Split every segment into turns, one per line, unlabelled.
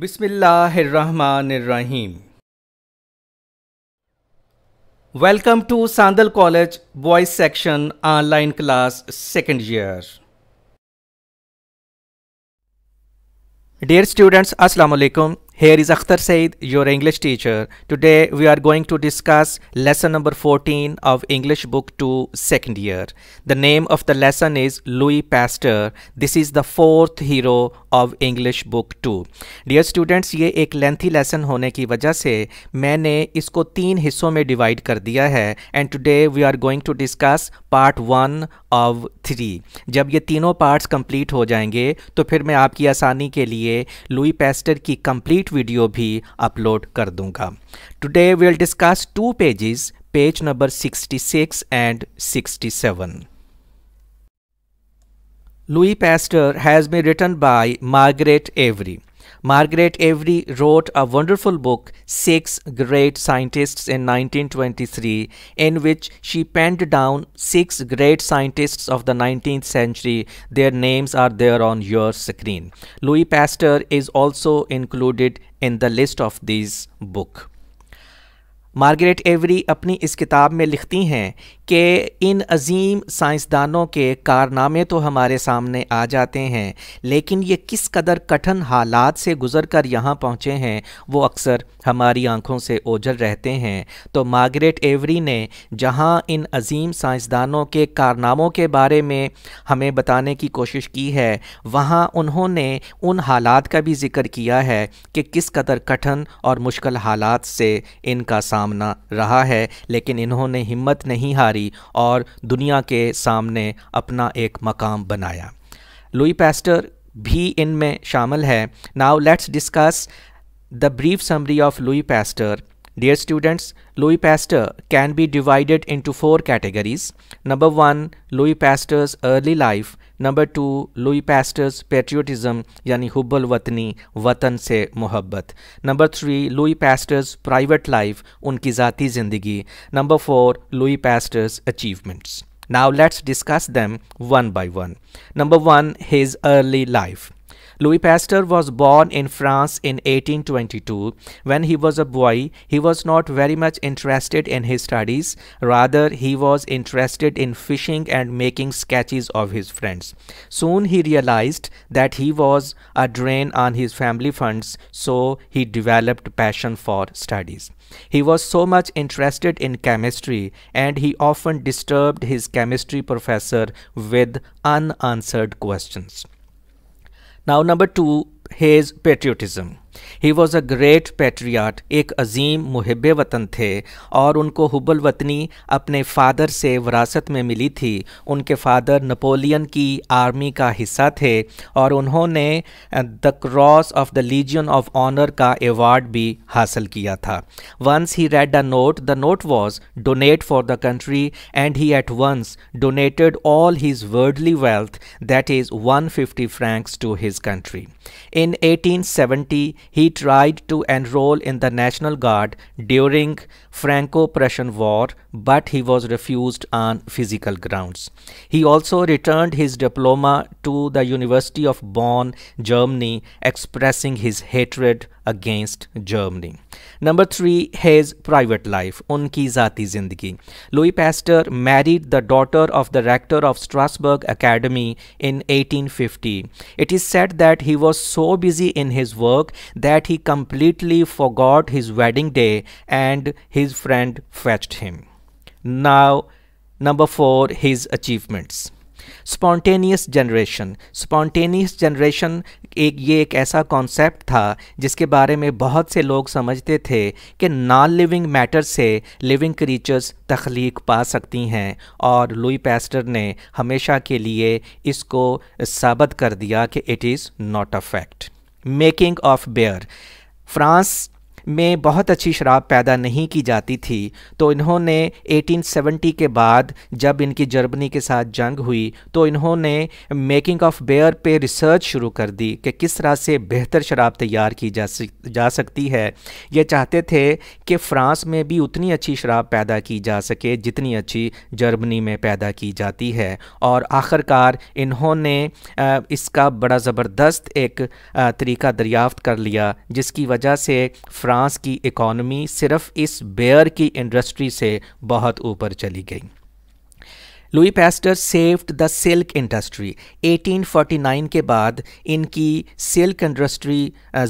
Bismillahirrahmanirrahim. Welcome to Sandal College Boys Section Online Class Second Year. Dear students, Assalamu alaikum. Here is Akhtar Said, your English teacher. Today we are going to discuss lesson number 14 of English Book 2 second year. The name of the lesson is Louis Pasteur. This is the fourth hero of English book two dear students ये एक lengthy lesson होने की वजह से मैंने इसको तीन हिस्सों में डिवाइड कर दिया है and today we are going to discuss part one of three जब ये तीनों पार्ट्स कंप्लीट हो जाएंगे तो फिर मैं आपकी आसानी के लिए लुई पेस्टर की कंप्लीट वीडियो भी अपलोड कर दूंगा today we will discuss two pages page number 66 and 67 Louis Pasteur has been written by Margaret Avery. Margaret Avery wrote a wonderful book, Six Great Scientists in 1923, in which she penned down six great scientists of the 19th century. Their names are there on your screen. Louis Pasteur is also included in the list of these book. Margaret Avery अपनी इस किताब में लिखती हैं कि इन अजीम साइंसदानों के कारनामे तो हमारे सामने आ जाते हैं लेकिन ये किस कदर कठिन हालात से गुज़र कर यहाँ पहुँचे हैं वो अक्सर हमारी आँखों से ओझल रहते हैं तो मार्गरेट एवरी ने जहाँ इन अजीम साइंसदानों के कारनामों के बारे में हमें बताने की कोशिश की है वहाँ उन्होंने उन हालात का भी ज़िक्र किया है कि किस कदर कठिन और मुश्किल हालात से इनका सामना रहा है लेकिन इन्होंने हिम्मत नहीं हारी मारी और दुनिया के सामने अपना एक मकाम बनाया लुई पैस्टर भी इनमें शामिल है now let's discuss the brief summary of Louis Pasteur dear students Louis Pasteur can be divided into four categories number one Louis Pasteur's early life number two Louis Pasteur's patriotism यानी हुब्बल वतनी वतन से मोहब्बत number three Louis Pasteur's private life उनकी ज़ाती ज़िंदगी number four Louis Pasteur's achievements Now let's discuss them one by one. Number one, his early life. Louis Pasteur was born in France in 1822. When he was a boy, he was not very much interested in his studies. Rather, he was interested in fishing and making sketches of his friends. Soon he realized that he was a drain on his family funds, so he developed passion for studies. He was so much interested in chemistry and he often disturbed his chemistry professor with unanswered questions. Now number two, is patriotism. He was a great patriot एक अजीम मुहब वतन थे और उनको Hubel वतनी अपने father से वरासत में मिली थी उनके फादर नपोलियन की आर्मी का हिस्सा थे और उन्होंने the cross of the lesion of Honour का एवॉर्ड भी हासिल किया था once he read a note the note was donate for the country and he at once donated all his worldly wealth that is one fifty francs to his country in eighteen seventy He tried to enroll in the National Guard during Franco-Prussian War but he was refused on physical grounds. He also returned his diploma to the University of Bonn, Germany expressing his hatred against Germany. Number 3 his private life unki zati zindagi. Louis Pasteur married the daughter of the rector of Strasbourg Academy in 1850. It is said that he was so busy in his work that he completely forgot his wedding day and his his friend fetched him. Now, number four, his achievements. Spontaneous generation spontaneous generation एक ये एक ऐसा concept था जिसके बारे में बहुत से लोग समझते थे कि नॉन लिविंग मैटर से लिविंग क्रीचर्स तख्लीक पा सकती हैं और लुई पैस्टर ने हमेशा के लिए इसको साबित कर दिया कि it is not a fact making of beer France में बहुत अच्छी शराब पैदा नहीं की जाती थी तो इन्होंने 1870 के बाद जब इनकी जर्मनी के साथ जंग हुई तो इन्होंने मेकिंग ऑफ बेयर पे रिसर्च शुरू कर दी कि किस तरह से बेहतर शराब तैयार की जा सक जा सकती है ये चाहते थे कि फ्रांस में भी उतनी अच्छी शराब पैदा की जा सके जितनी अच्छी जर्मनी में पैदा की जाती है और आखिरकार इन्होंने इसका बड़ा ज़बरदस्त एक तरीका दरियाफ्त कर लिया जिसकी वजह से फ्रांस फ्रांस की इकोनमी सिर्फ इस बेयर की इंडस्ट्री से बहुत ऊपर चली गई Louis Pasteur saved the silk industry 1849 के बाद इनकी सिल्क इंडस्ट्री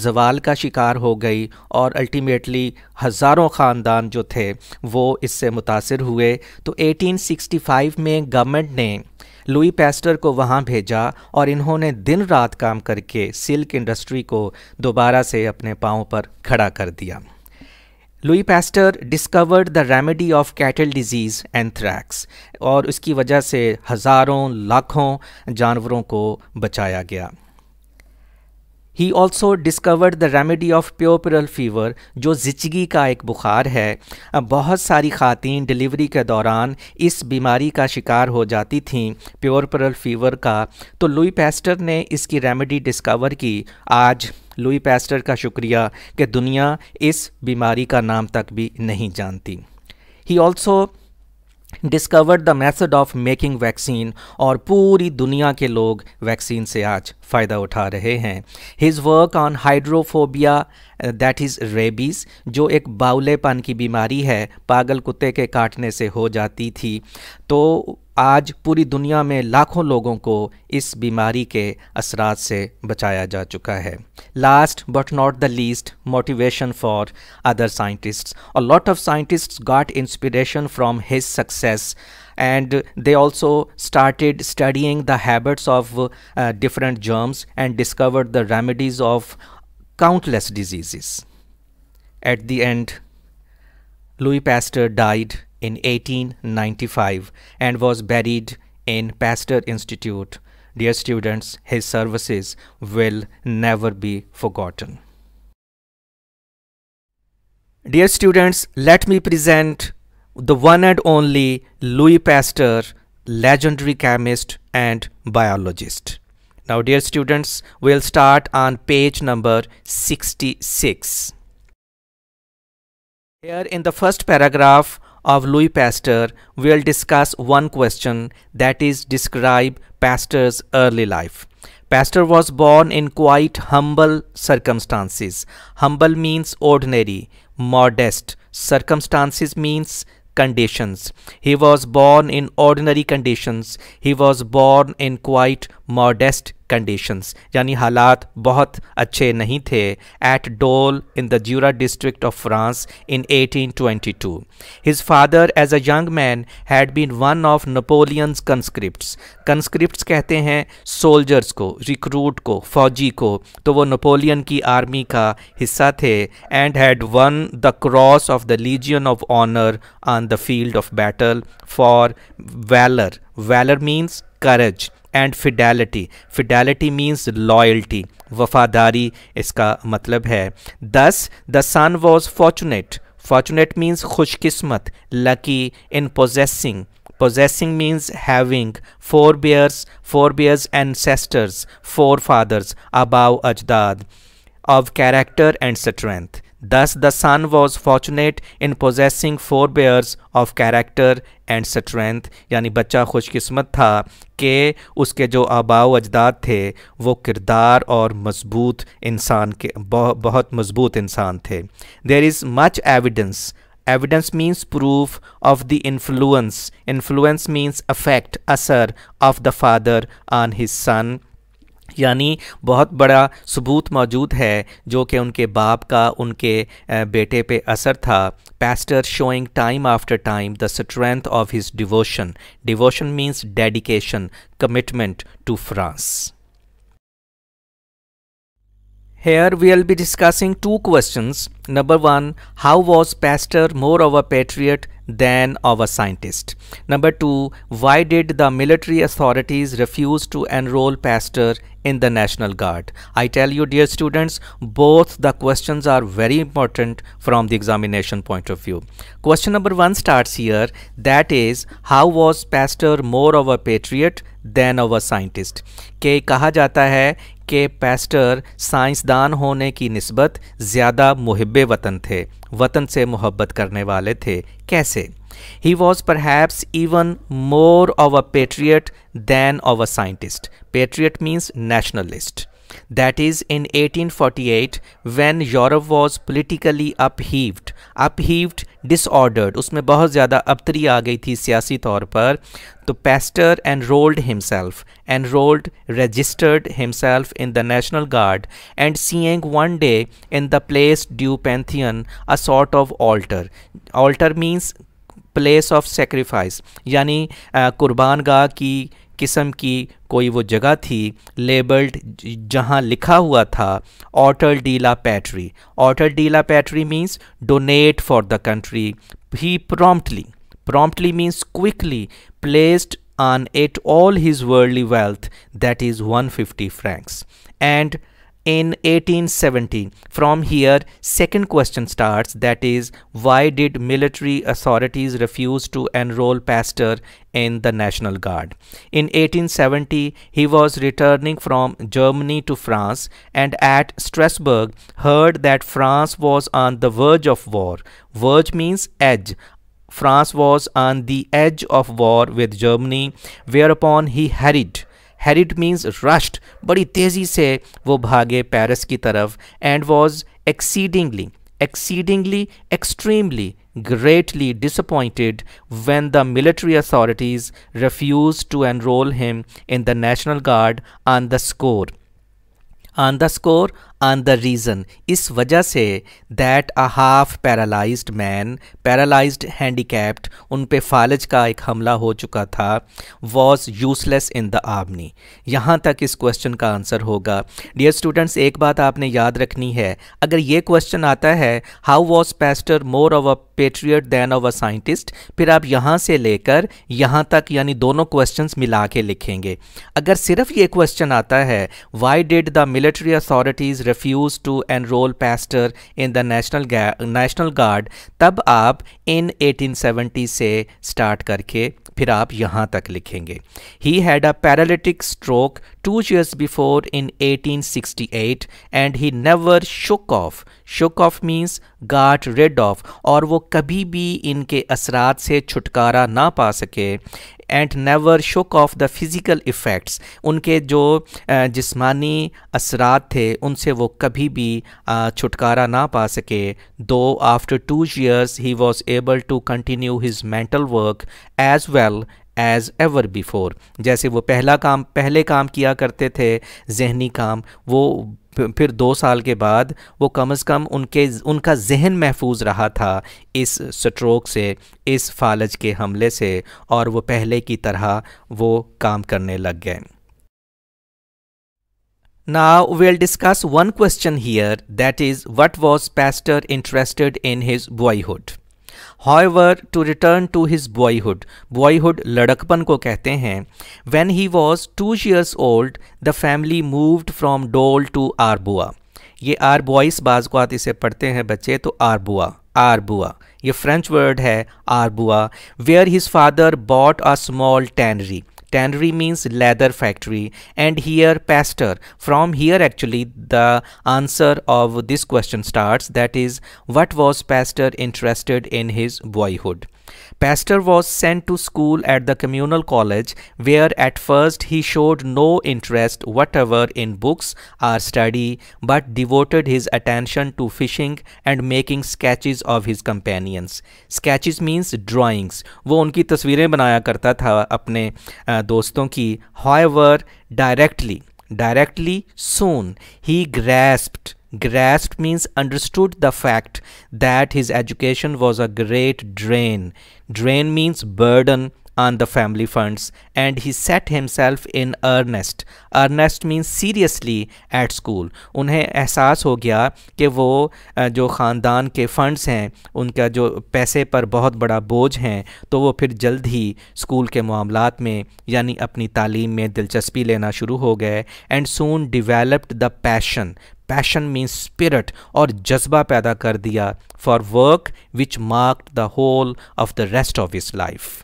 जवाल का शिकार हो गई और अल्टीमेटली हज़ारों ख़ानदान जो थे वो इससे मुतासर हुए तो 1865 में गवर्नमेंट ने लुई पैस्टर को वहाँ भेजा और इन्होंने दिन रात काम करके सिल्क इंडस्ट्री को दोबारा से अपने पाँव पर खड़ा कर दिया Louis Pasteur discovered the remedy of cattle disease anthrax और उसकी वजह से हज़ारों लाखों जानवरों को बचाया गया he also discovered the remedy of puerperal fever जो जिचगी का एक बुखार है बहुत सारी खातन डिलीवरी के दौरान इस बीमारी का शिकार हो जाती थीं प्योरपरल फीवर का तो लुई पैस्टर ने इसकी रेमेडी डिस्कवर की आज लुई पैस्टर का शुक्रिया कि दुनिया इस बीमारी का नाम तक भी नहीं जानती he also discovered the method of making vaccine और पूरी दुनिया के लोग वैक्सीन से आज फ़ायदा उठा रहे हैं his work on hydrophobia that is rabies जो एक बाउलेपन की बीमारी है पागल कुत्ते के काटने से हो जाती थी तो आज पूरी दुनिया में लाखों लोगों को इस बीमारी के असरात से बचाया जा चुका है last but not the least motivation for other scientist और lot of scientist got inspiration from his success and they also started studying the habits of uh, different germs and discovered the remedies of countless diseases. At the end, Louis Pasteur died in 1895 and was buried in Pasteur Institute. Dear students, his services will never be forgotten. Dear students, let me present the one and only Louis Pasteur, legendary chemist and biologist. Now dear students, we'll start on page number 66. Here in the first paragraph of Louis Pasteur, we'll discuss one question that is describe Pasteur's early life. Pasteur was born in quite humble circumstances. Humble means ordinary, modest. Circumstances means conditions. He was born in ordinary conditions. He was born in quite modest conditions यानी हालात बहुत अच्छे नहीं थे at Dole in the Jura district of France in 1822 his father as a young man had been one of Napoleon's conscripts conscripts कहते हैं soldiers को recruit को फौजी को तो वो नपोलियन की आर्मी का हिस्सा थे and had won the cross of the lesion of honour on the field of battle for valour valour means courage and fidelity fidelity means loyalty वफादारी इसका मतलब है thus the son was fortunate fortunate means खुशकिस्मत lucky in possessing possessing means having forebears forebears and ancestors forefathers अबाव अजदाद of character and strength Thus, the son was fortunate in possessing forebears of character and strength. यानी बच्चा खुशकिस्मत था कि उसके जो आबाव अजदाद थे वो किरदार और मजबूत इंसान के बहु, बहुत मजबूत इंसान थे there is much evidence Evidence means proof of the influence. Influence means effect, asar of the father on his son. यानी बहुत बड़ा सबूत मौजूद है जो कि उनके बाप का उनके बेटे पे असर था Pasteur showing time after time the strength of his devotion devotion means dedication commitment to France Here we will be discussing two questions. Number one, how was Pasteur more of a patriot than of a scientist? Number two, why did the military authorities refuse to enroll Pasteur in the National Guard? I tell you dear students, both the questions are very important from the examination point of view. Question number one starts here, that is, how was Pasteur more of a patriot than of a scientist? कहा जाता है के पैस्टर साइंसदान होने की नस्बत ज़्यादा मुहब वतन थे वतन से मोहब्बत करने वाले थे कैसे he was perhaps even more of a patriot than of a scientist patriot means nationalist That is in 1848 when Europe was politically upheaved, upheaved, disordered. उसमें बहुत ज़्यादा अबतरी आ गई थी सियासी तौर पर तो Pasteur enrolled himself, enrolled, registered himself in the National Guard and seeing one day in the place due pantheon a sort of altar. Altar means place of sacrifice यानी कुर्बानगाह की किस्म की कोई वो जगह थी लेबल्ड जहाँ लिखा हुआ था ऑटल डीला पैटरी ऑटल डीला पैटरी means donate for the country he promptly promptly means quickly placed on at all his worldly wealth that is one fifty francs and in 1870. From here, second question starts that is, why did military authorities refuse to enroll Pasteur in the National Guard? In 1870, he was returning from Germany to France and at Strasbourg heard that France was on the verge of war. Verge means edge, France was on the edge of war with Germany, whereupon he hurried hurried means rushed बड़ी तेज़ी से वो भागे Paris की तरफ and was exceedingly exceedingly, extremely, greatly disappointed when the military authorities refused to enroll him in the National Guard on the score. On the score on the reason इस वजह से that a half paralyzed man paralyzed handy उन पे फालज का एक हमला हो चुका था was useless in the army यहाँ तक इस क्वेश्चन का आंसर होगा डियर स्टूडेंट्स एक बात आपने याद रखनी है अगर ये क्वेश्चन आता है how was Pasteur more of a patriot than of a scientist फिर आप यहाँ से लेकर यहाँ तक यानी दोनों क्वेश्चन मिला के लिखेंगे अगर सिर्फ ये क्वेश्चन आता है why did the military authorities refuse to enrol Pasteur in the national national guard तब आप इन 1870 से स्टार्ट करके फिर आप यहाँ तक लिखेंगे he had a paralytic stroke two years before in 1868 and he never shook off shook off means got rid of और वो कभी भी इनके असरात से छुटकारा ना पा सके and never shook off the physical effects उनके जो जिस्मानी असरात थे उनसे वो कभी भी छुटकारा ना पा सके though after two years he was able to continue his mental work as well as ever before जैसे वो पहला काम पहले काम किया करते थे जहनी काम वो फिर दो साल के बाद वो कम अज़ कम उनके उनका जहन महफूज रहा था इस स्ट्रोक से इस फालज के हमले से और वो पहले की तरह वो काम करने लग गए Now we'll discuss one question here that is what was pastor interested in his boyhood however to return to his boyhood boyhood लड़कपन को कहते हैं when he was two years old the family moved from Dole to Arbois ये are boys बाजुआत इसे पढ़ते हैं बच्चे तो आरबुआ आरबुआ ये फ्रेंच वर्ड है Arbois where his father bought a small tannery tannery means leather factory and here pastor from here actually the answer of this question starts that is what was pasteur interested in his boyhood Pastor was sent to school at the communal college where at first he showed no interest whatever in books or study but devoted his attention to fishing and making sketches of his companions. Sketches means drawings. वो उनकी तस्वीरें बनाया करता था अपने दोस्तों की however directly directly soon he grasped Grasped means understood the fact that his education was a great drain. Drain means burden on the family funds and he set himself in earnest. Earnest means seriously at school. उन्हें एहसास हो गया कि वो जो ख़ानदान के funds हैं उनका जो पैसे पर बहुत बड़ा बोझ हैं तो वो फिर जल्द ही स्कूल के मामला में यानी अपनी तालीम में दिलचस्पी लेना शुरू हो गए and soon developed the passion passion means spirit or jazba paida kar diya for work which marked the whole of the rest of his life.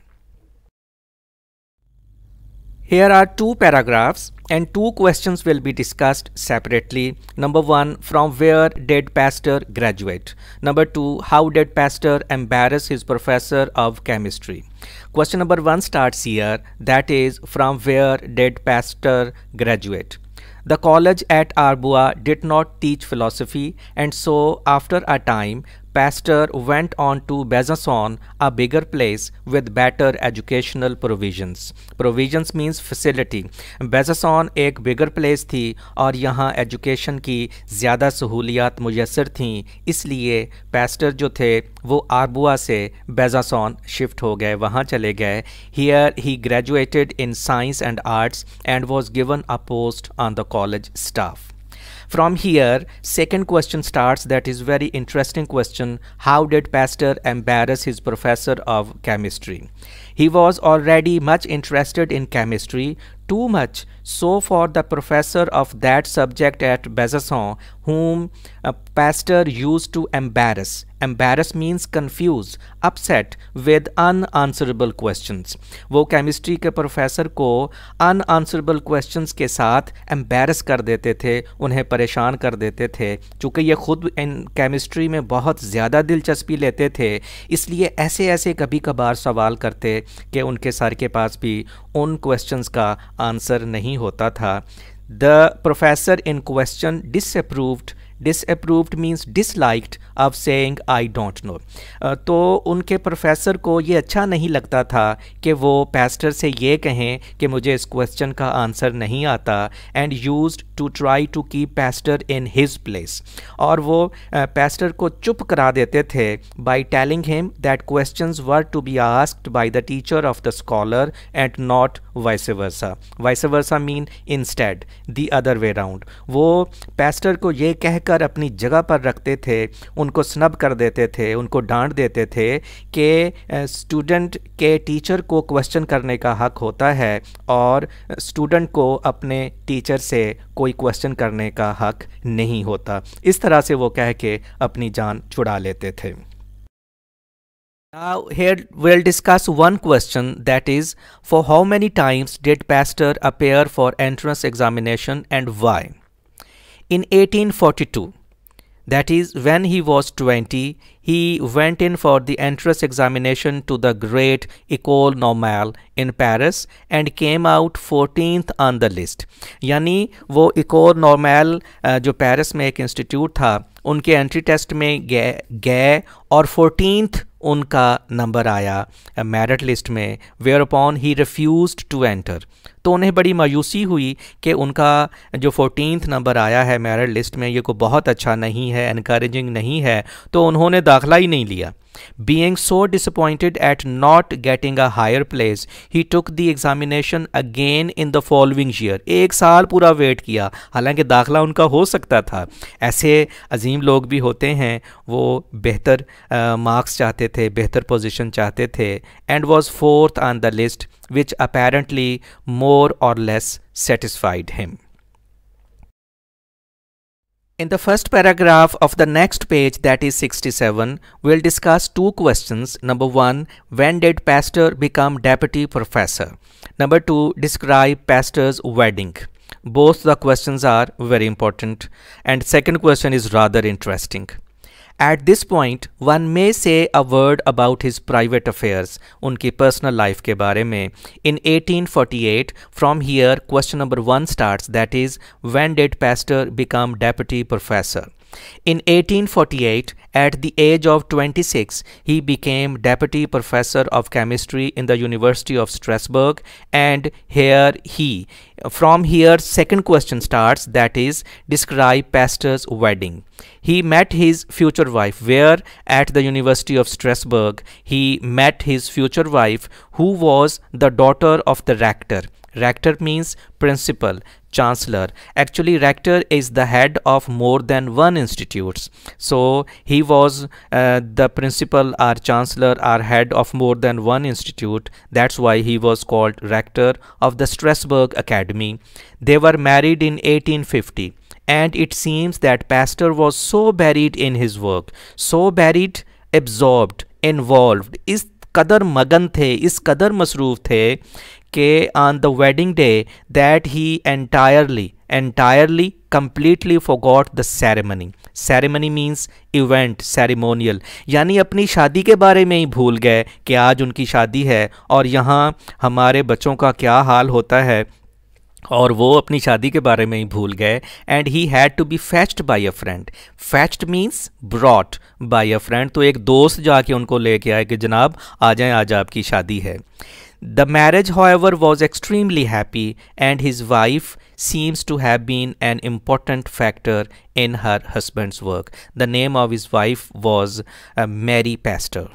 Here are two paragraphs and two questions will be discussed separately. Number one, from where did Pasteur graduate? Number two, how did Pasteur embarrass his professor of chemistry? Question number one starts here, that is, from where did Pasteur graduate? The college at Arbua did not teach philosophy, and so, after a time, Pastor went on to Besançon, a bigger place with better educational provisions. Provisions means facility. Besançon एक bigger place थी और यहाँ education की ज़्यादा सहूलियात मुयसर थीं इसलिए pastor जो थे वो आरबुआ से Besançon shift हो गए वहाँ चले गए Here he graduated in science and arts and was given a post on the college staff. From here, second question starts that is very interesting question. How did Pasteur embarrass his professor of chemistry? He was already much interested in chemistry, too much so for the professor of that subject at Besançon, whom uh, Pasteur used to embarrass embarrass means confuse upset with unanswerable questions वो chemistry के professor को unanswerable questions के साथ embarrass कर देते थे उन्हें परेशान कर देते थे चूँकि ये खुद इन केमिस्ट्री में बहुत ज़्यादा दिलचस्पी लेते थे इसलिए ऐसे ऐसे कभी कभार सवाल करते कि उनके सर के पास भी उन क्वेश्चंस का आंसर नहीं होता था the professor in question disapproved disapproved means disliked of saying I don't know तो उनके प्रोफेसर को ये अच्छा नहीं लगता था कि वो पैस्टर से ये कहें कि मुझे इस क्वेश्चन का आंसर नहीं आता and use to try to keep Pasteur in his place और वो पैस्टर को चुप करा देते थे by telling him that question were to be asked by the teacher of the scholar and not vice versa vice versa mean instead the other way round वो Pasteur को ये कहकर अपनी जगह पर रखते थे उनको स्नब कर देते थे उनको डांट देते थे कि स्टूडेंट के टीचर को क्वेश्चन करने का हक होता है और स्टूडेंट को अपने टीचर से कोई क्वेश्चन करने का हक नहीं होता इस तरह से वो कह के अपनी जान छुड़ा लेते थे Now here we'll discuss one question that is for how many times did pastor appear for entrance examination and why? In 1842 That is, when he was 20, he went in for the entrance examination to the great Ecole Normale in Paris and came out 14th on the list. यानी वो इकोर नॉर्मेल जो Paris में एक institute था उनके entry test में गए गए और 14th उनका नंबर आया मेरिट लिस्ट में whereupon he refuse to enter तो उन्हें बड़ी मायूसी हुई कि उनका जो फोर्टीनथ नंबर आया है मेरिट लिस्ट में ये को बहुत अच्छा नहीं है इनक्रेजिंग नहीं है तो उन्होंने द दाखिला ही नहीं लिया being so disappointed at not getting a higher place he took the examination again in the following year एक साल पूरा वेट किया हालांकि दाखला उनका हो सकता था ऐसे अजीम लोग भी होते हैं वो बेहतर मार्क्स चाहते थे बेहतर पोजिशन चाहते थे and was fourth on the list which apparently more और less satisfied him In the first paragraph of the next page, that is 67, we'll discuss two questions. Number one, when did pastor become deputy professor? Number two, describe pastor's wedding. Both the questions are very important. And second question is rather interesting. At this point, one may say a word about his private affairs, उनकी personal life के बारे में. In 1848, from here, question number one starts, that is, when did Pasteur become deputy professor? In 1848, at the age of 26, he became deputy professor of chemistry in the University of Strasbourg and here he. From here, second question starts that is, describe Pasteur's wedding. He met his future wife where? At the University of Strasbourg. He met his future wife who was the daughter of the rector. Rector means principal chancellor actually rector is the head of more than one institutes so he was uh, the principal or chancellor or head of more than one institute that's why he was called rector of the Strasbourg Academy they were married in 1850 and it seems that pastor was so buried in his work so buried absorbed involved is कदर मगन थे इस कदर मसरूफ़ थे के on the wedding day that he entirely entirely completely forgot the ceremony ceremony means event ceremonial यानी अपनी शादी के बारे में ही भूल गए कि आज उनकी शादी है और यहाँ हमारे बच्चों का क्या हाल होता है और वो अपनी शादी के बारे में ही भूल गए and he had to be fetched by a friend fetched means brought by a friend तो एक दोस्त जाके उनको लेके आए कि जनाब आ जाए आज आपकी शादी है The marriage, however, was extremely happy and his wife seems to have been an important factor in her husband's work. The name of his wife was uh, Mary Pastor.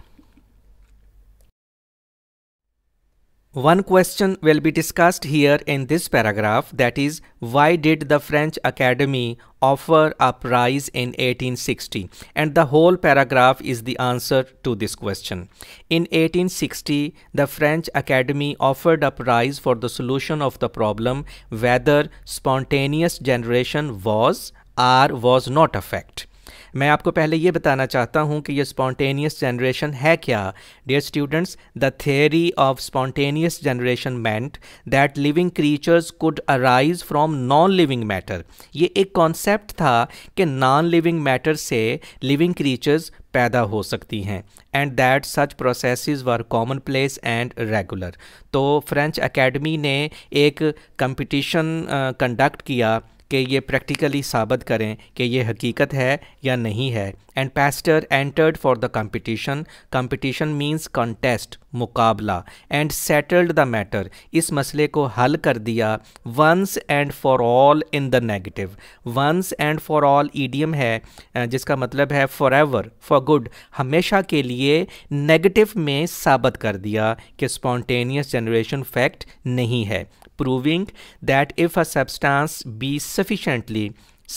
One question will be discussed here in this paragraph that is why did the French Academy offer a prize in 1860 and the whole paragraph is the answer to this question. In 1860 the French Academy offered a prize for the solution of the problem whether spontaneous generation was or was not a fact. मैं आपको पहले ये बताना चाहता हूँ कि ये spontaneous generation है क्या dear students the theory of spontaneous generation meant that living creatures could arise from non living matter ये एक कॉन्सेप्ट था कि नॉन लिविंग मैटर से लिविंग क्रीचर्स पैदा हो सकती हैं and that such process were commonplace and regular तो फ्रेंच अकेडमी ने एक कंपटीशन कंडक्ट uh, किया कि ये प्रैक्टिकली साबित करें कि ये हकीकत है या नहीं है and Pasteur entered for the competition competition means contest मुकाबला एंड सेटल्ड द मैटर इस मसले को हल कर दिया once and for all in the negative once and for all idiom है जिसका मतलब है फॉर एवर फॉर गुड हमेशा के लिए नेगेटिव में साबित कर दिया कि स्पॉन्टेनियस जनरेशन फैक्ट नहीं है proving that if a substance be sufficiently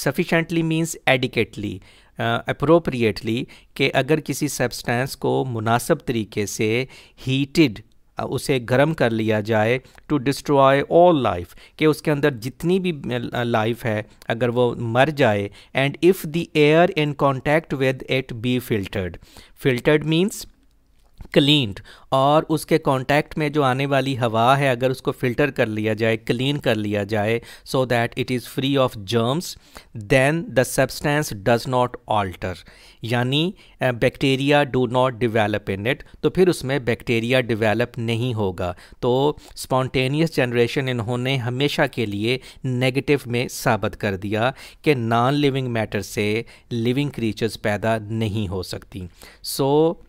sufficiently means adequately appropriately uh, कि अगर किसी substance को मुनासब तरीके से हीटेड उसे गर्म कर लिया जाए to destroy all life के उसके अंदर जितनी भी life है अगर वो मर जाए and if the air in contact with it be filtered filtered means cleaned और उसके कांटेक्ट में जो आने वाली हवा है अगर उसको फ़िल्टर कर लिया जाए क्लीन कर लिया जाए so that it is free of germs then the substance does not alter यानी bacteria do not develop in it तो फिर उसमें बैक्टीरिया डिवेलप नहीं होगा तो स्पॉन्टेनियस जनरेशन इन्होंने हमेशा के लिए नेगेटिव में साबित कर दिया कि नॉन लिविंग मैटर से लिविंग क्रीचर्स पैदा नहीं हो सकती so so,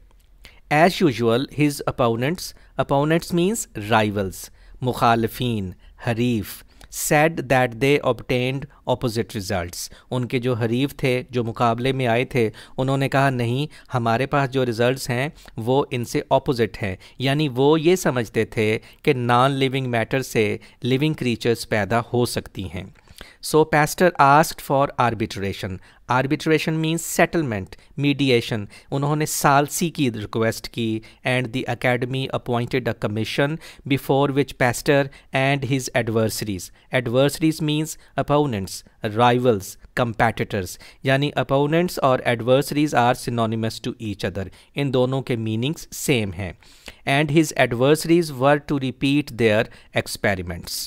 as usual his opponents, opponents means rivals, मुखालफीन हरीफ said that they obtained opposite result उनके जो हरीफ थे जो मुकाबले में आए थे उन्होंने कहा नहीं हमारे पास जो रिज़ल्ट हैं वो इनसे अपोज़िट हैं यानी वो ये समझते थे कि नॉन लिविंग मैटर से लिविंग क्रीचर्स पैदा हो सकती हैं So pastor asked for arbitration. Arbitration means settlement, mediation. उन्होंने सालसी की request की and the academy appointed a commission before which pastor and his adversaries. Adversaries means opponents, rivals, competitors. यानी opponents और adversaries are synonymous to each other. इन दोनों के meanings same हैं. And his adversaries were to repeat their experiments.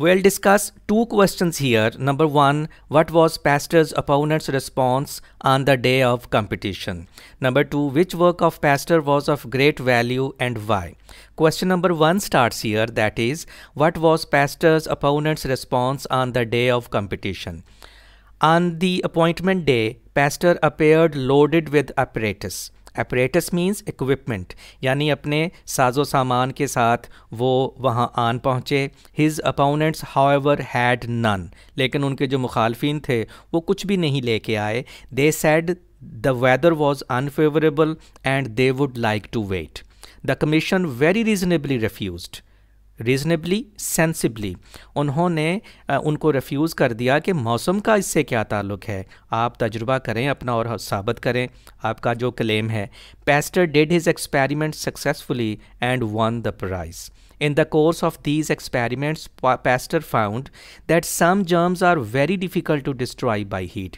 We'll discuss two questions here. Number one, what was Pastor's opponent's response on the day of competition? Number two, which work of Pastor was of great value and why? Question number one starts here that is, what was Pastor's opponent's response on the day of competition? On the appointment day, Pastor appeared loaded with apparatus. Apparatus means equipment यानी अपने साजो सामान के साथ वो वहाँ आन पहुँचे his opponents however had none लेकिन उनके जो मुखालफी थे वो कुछ भी नहीं लेके आए they said the weather was unfavourable and they would like to wait the commission very reasonably refuse reasonably sensibly उन्होंने उनको रिफ्यूज़ कर दिया कि मौसम का इससे क्या ताल्लुक़ है आप तजुर्बा करें अपना और साबित करें आपका जो क्लेम है Pasteur did his experiment successfully and won the prize In the course of these experiments, Pasteur found that some germs are very difficult to destroy by heat.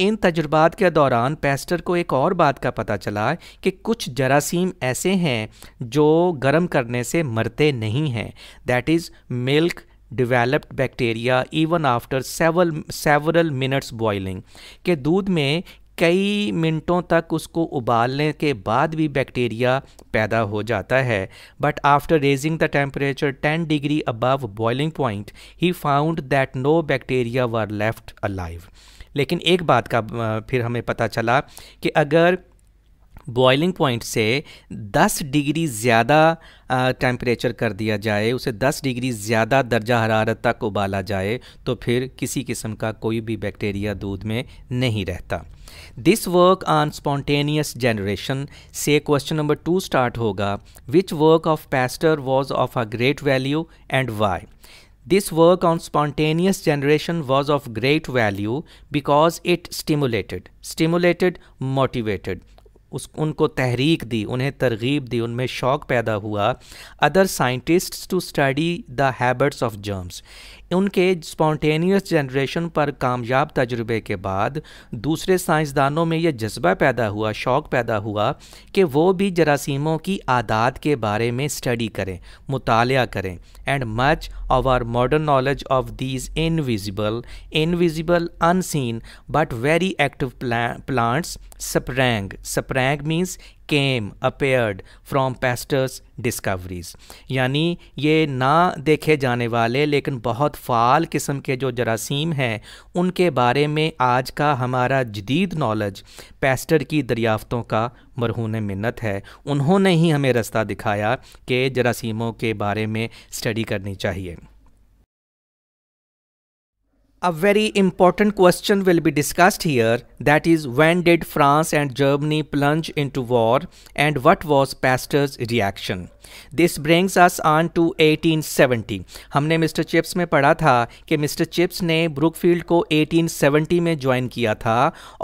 इन तजुर्बात के दौरान पेस्टर को एक और बात का पता चला कि कुछ जरासीम ऐसे हैं जो गर्म करने से मरते नहीं हैं that is milk developed bacteria even after several several minutes boiling के दूध में कई मिनटों तक उसको उबालने के बाद भी बैक्टीरिया पैदा हो जाता है but after raising the temperature 10 degree above boiling point he found that no bacteria were left alive लेकिन एक बात का फिर हमें पता चला कि अगर बॉइलिंग पॉइंट से 10 डिग्री ज़्यादा टेम्परेचर कर दिया जाए उसे 10 डिग्री ज़्यादा दर्जा हरारत तक उबाला जाए तो फिर किसी किस्म का कोई भी बैक्टीरिया दूध में नहीं रहता this work on spontaneous generation से क्वेश्चन नंबर टू स्टार्ट होगा which work of Pasteur was of a great value and why this work on spontaneous generation was of great value because it stimulated stimulated motivated उस उनको तहरीक दी उन्हें तरगीब दी उनमें शौक़ पैदा हुआ other scientist to study the habits of germs उनके spontaneous generation पर कामयाब तजुर्बे के बाद दूसरे साइंसदानों में यह जज्बा पैदा हुआ शौक़ पैदा हुआ कि वो भी जरासीमों की आदात के बारे में स्टडी करें मुताल करें and much of our modern knowledge of these invisible invisible unseen but very active plants sprang sprang from means came appeared from Pasteur's discoveries यानी ये ना देखे जाने वाले लेकिन बहुत फ़ाल किस्म के जो जरासीम हैं उनके बारे में आज का हमारा जदीद नॉलेज पेस्टर की दरियाफ्तों का मरहून मन्नत है उन्होंने ही हमें रास्ता दिखाया कि जरासीमों के बारे में स्टडी करनी चाहिए A very important question will be discussed here that is when did France and Germany plunge into war and what was Pasteur's reaction? This brings us on to 1870 हमने मिस्टर चिप्स में पढ़ा था कि mister chips ने Brookfield को 1870 में join किया था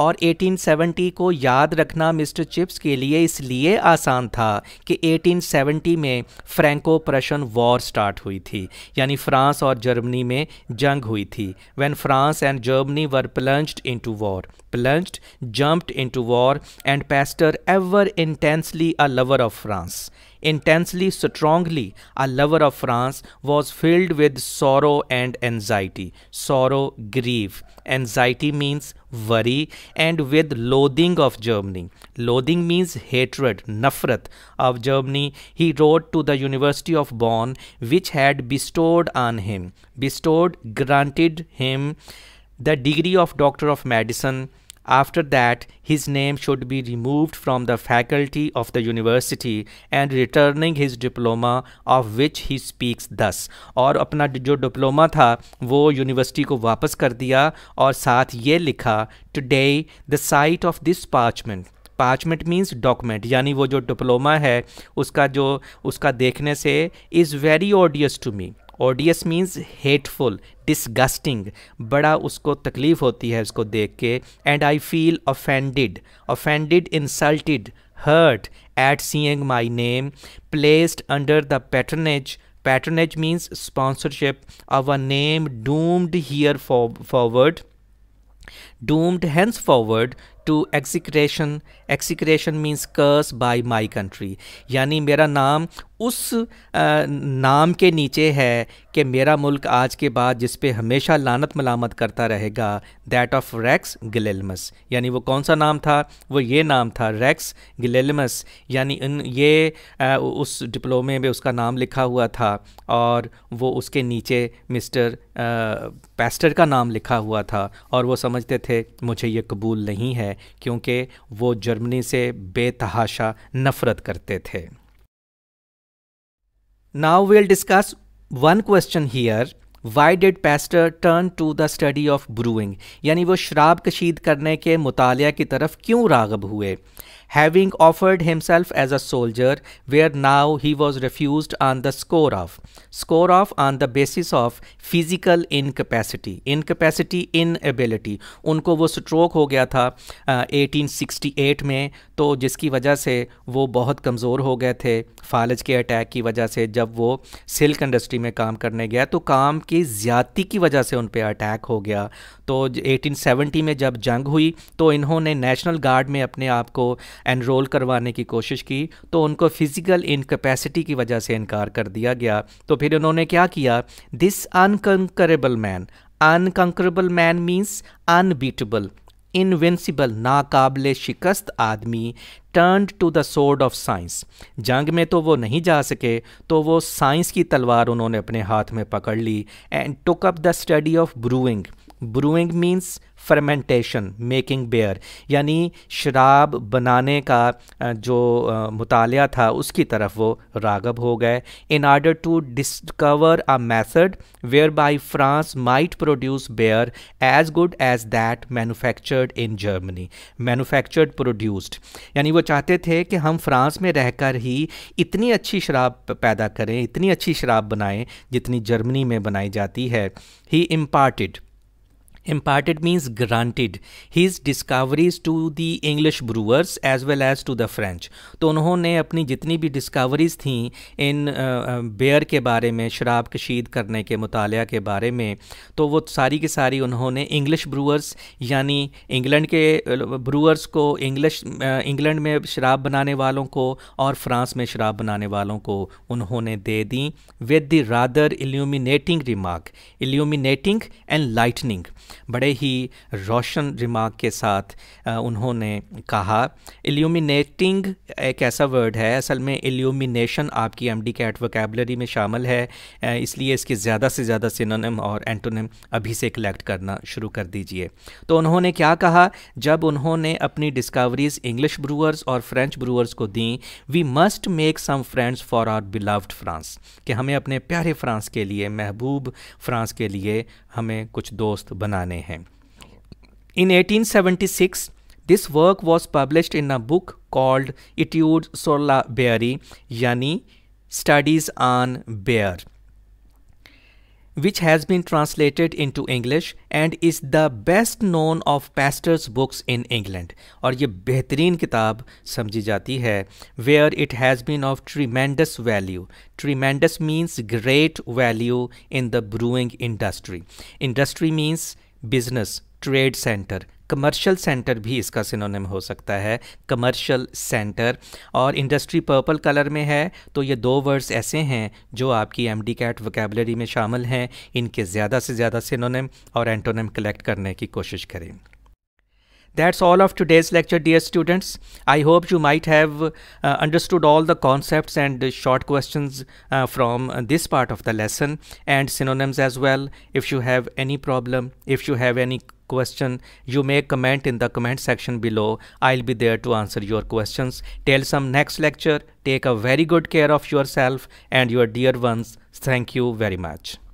और 1870 को याद रखना मिस्टर चिप्स के लिए इसलिए आसान था कि 1870 में फ्रेंको प्रशन वॉर स्टार्ट हुई थी यानी फ्रांस और जर्मनी में जंग हुई थी वे when France and Germany were plunged into war. Plunged, jumped into war, and Pasteur ever intensely a lover of France intensely strongly, a lover of France was filled with sorrow and anxiety. Sorrow, grief. Anxiety means worry and with loathing of Germany. Loathing means hatred, nafrat of Germany. He wrote to the University of Bonn which had bestowed on him, bestowed, granted him the degree of Doctor of Medicine After that, his name should be removed from the faculty of the university and returning his diploma of which he speaks thus. और अपना जो diploma था वो university को वापस कर दिया और साथ ये लिखा today the site of this parchment parchment means document यानी वो जो डिप्लोमा है उसका जो उसका देखने से is very odious to me odious means hateful disgusting बड़ा उसको तकलीफ़ होती है उसको देख के and I feel offended offended insulted hurt at seeing my name placed under the patronage patronage means sponsorship of a name doomed here forward doomed henceforward to execration execration means curse by my country यानी मेरा नाम उस नाम के नीचे है कि मेरा मुल्क आज के बाद जिस पे हमेशा लानत मलामत करता रहेगा दैट ऑफ रेक्स गलेलमस यानी वो कौन सा नाम था वो ये नाम था रेक्स गलेलमस यानी इन ये उस डिप्लोमे में उसका नाम लिखा हुआ था और वो उसके नीचे मिस्टर पेस्टर का नाम लिखा हुआ था और वो समझते थे मुझे ये कबूल नहीं है क्योंकि वो जर्मनी से बेतहाशा नफरत करते थे now will discuss one question here why did Pasteur turn to the study of brewing यानी वो शराब कशीद करने के मुताल की तरफ क्यों रागब हुए having offered himself as a soldier, where now he was refused on the score of. Score of on the basis of physical incapacity. Incapacity, inability. उनको वो स्ट्रोक हो गया था uh, 1868 में तो जिसकी वजह से वो बहुत कमज़ोर हो गए थे फालज के अटैक की वजह से जब वो सिल्क इंडस्ट्री में काम करने गया तो काम की ज़्यादती की वजह से उन पर अटैक हो गया तो 1870 में जब जंग हुई तो इन्होंने नेशनल गार्ड में अपने आप को एनरोल करवाने की कोशिश की तो उनको फ़िज़िकल इनकेपेसिटी की वजह से इनकार कर दिया गया तो फिर उन्होंने क्या किया this unconquerable man unconquerable man means unbeatable invincible नाकाबिल शिकस्त आदमी turn to the sword of science जंग में तो वो नहीं जा सके तो वो साइंस की तलवार उन्होंने अपने हाथ में पकड़ ली and took up the study of brewing brewing means fermentation making beer यानी शराब बनाने का जो मुताल था उसकी तरफ वो रागब हो गए in order to discover a method whereby France might produce beer as good as that manufactured in Germany manufactured produced यानी वो चाहते थे कि हम फ्रांस में रहकर ही इतनी अच्छी शराब पैदा करें इतनी अच्छी शराब बनाएं जितनी जर्मनी में बनाई जाती है ही इम्पार्टिड Imparted means granted his discoveries to the English brewers as well as to the French. तो उन्होंने अपनी जितनी भी डिस्कवरीज थीं इन बेयर के बारे में शराब कशीद करने के मुताल के बारे में तो वो सारी की सारी उन्होंने इंग्लिश ब्रूअर्स यानी इंग्लैंड के ब्रूअर्स को इंग्लिश इंग्लैंड में शराब बनाने वालों को और फ्रांस में शराब बनाने वालों को उन्होंने दे दी with the rather illuminating remark illuminating and lightning बड़े ही रोशन रिमार्क के साथ उन्होंने कहा इल्यूमिनेटिंग एक ऐसा वर्ड है असल में इल्यूमिनेशन आपकी एम डी कैट वोकेबलरी में शामिल है इसलिए इसके ज़्यादा से ज़्यादा सिनोनिम और एंटोनिम अभी से कलेक्ट करना शुरू कर दीजिए तो उन्होंने क्या कहा जब उन्होंने अपनी डिस्कवरीज इंग्लिश ब्रूअर्स और फ्रेंच ब्रूअर्स को दी we must make some friends for our beloved France कि हमें अपने प्यारे फ्रांस के लिए महबूब फ्रांस के लिए हमें कुछ दोस्त बनाने In हैं in 1876 this work was published in a book called इट्यूड सोला बेयरी studies on on which has been translated into English and is the best known of Pasteur's books in England और ये बेहतरीन किताब समझी जाती है where it has been of tremendous value tremendous means great value in the brewing industry industry means business trade centre commercial centre भी इसका synonym हो सकता है कमर्शियल सेंटर और इंडस्ट्री पर्पल कलर में है तो ये दो वर्ड्स ऐसे हैं जो आपकी एम डी कैट वकेबलरी में शामिल हैं इनके ज़्यादा से ज़्यादा सिनोनिम और एंटोनिम कलेक्ट करने की कोशिश करें That's all of today's lecture, dear students. I hope you might have uh, understood all the concepts and uh, short questions uh, from uh, this part of the lesson and synonyms as well. If you have any problem, if you have any question, you may comment in the comment section below. I'll be there to answer your questions. Till some next lecture, take a very good care of yourself and your dear ones. Thank you very much.